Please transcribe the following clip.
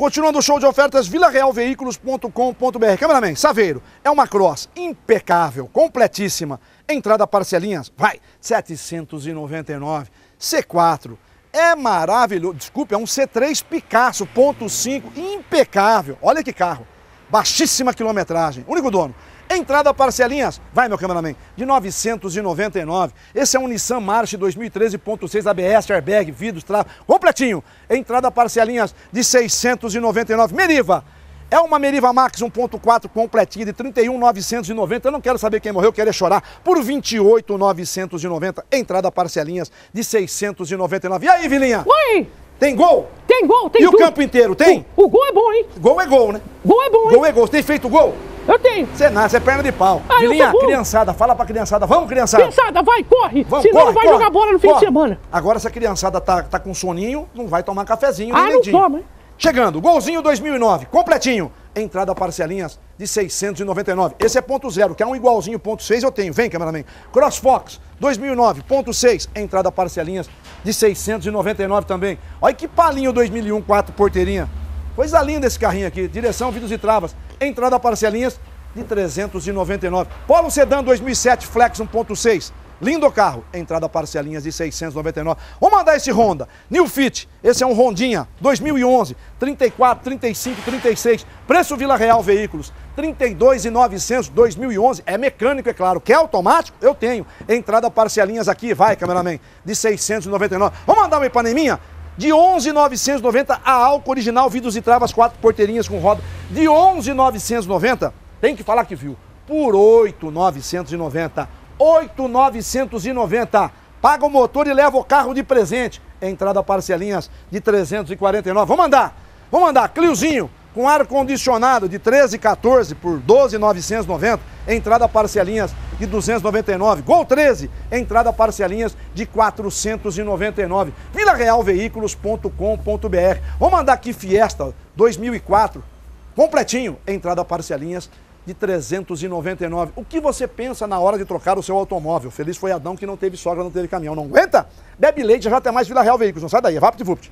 Continuando o show de ofertas, vilarealveiculos.com.br. Cameraman, Saveiro, é uma cross impecável, completíssima. Entrada parcelinhas, vai, 799. C4, é maravilhoso. Desculpe, é um C3 Picasso, ponto 5, impecável. Olha que carro. Baixíssima quilometragem. Único dono, Entrada parcelinhas, vai meu cameraman, de 999. Esse é um Nissan March 2013.6 ABS, airbag, vidros, trava, completinho. Entrada parcelinhas de 699. Meriva, é uma Meriva Max 1.4 completinha de 31,990. Eu não quero saber quem morreu, quero é chorar. Por 28,990. Entrada parcelinhas de 699. E aí, Vilinha? Oi! Tem gol? Tem gol, tem E tudo. o campo inteiro, tem? O, o, gol é bom, hein? Gol é gol, né? Gol é bom, hein? Gol é gol. Você tem feito gol? Eu tenho. Você nasce, é perna de pau. Ah, Vilinha, criançada, fala pra criançada. Vamos, criançada. Criançada, vai, corre. Vamos, Senão corre, vai corre, jogar bola no fim de semana. Agora, se a criançada tá, tá com soninho, não vai tomar cafezinho. Ah, nem não toma. Hein? Chegando, golzinho 2009, completinho. Entrada parcelinhas de 699. Esse é ponto zero, que é um igualzinho ponto seis. eu tenho. Vem, cameraman. CrossFox 2009, ponto seis, Entrada parcelinhas de 699 também. Olha que palinho 2001, 4 porteirinha. Coisa linda esse carrinho aqui. Direção, vidros e travas entrada parcelinhas de 399. Polo Sedan 2007 Flex 1.6. Lindo carro, entrada parcelinhas de 699. Vamos mandar esse Honda. New Fit, esse é um Rondinha 2011, 34, 35, 36. Preço Vila Real Veículos, 32,900 2011. É mecânico, é claro. Quer automático? Eu tenho. Entrada parcelinhas aqui, vai, cameraman, de 699. Vamos mandar uma Ipaneminha? De 11,990 a Alco original, vidros e travas, quatro porteirinhas com roda. De 11,990, tem que falar que viu, por 8,990. 8,990. Paga o motor e leva o carro de presente. Entrada parcelinhas de 349. Vamos andar, vamos andar. Cliozinho, com ar condicionado de 13,14 por 12,990. Entrada parcelinhas e 299. Gol 13, entrada parcelinhas de 499. VilaRealVeículos.com.br. Vamos mandar aqui Fiesta 2004, completinho, entrada parcelinhas de 399. O que você pensa na hora de trocar o seu automóvel? Feliz foi Adão que não teve sogra, não teve caminhão. Não aguenta? Bebe leite, já até mais Vila Real Veículos. Não sai daí, é VaptVupt.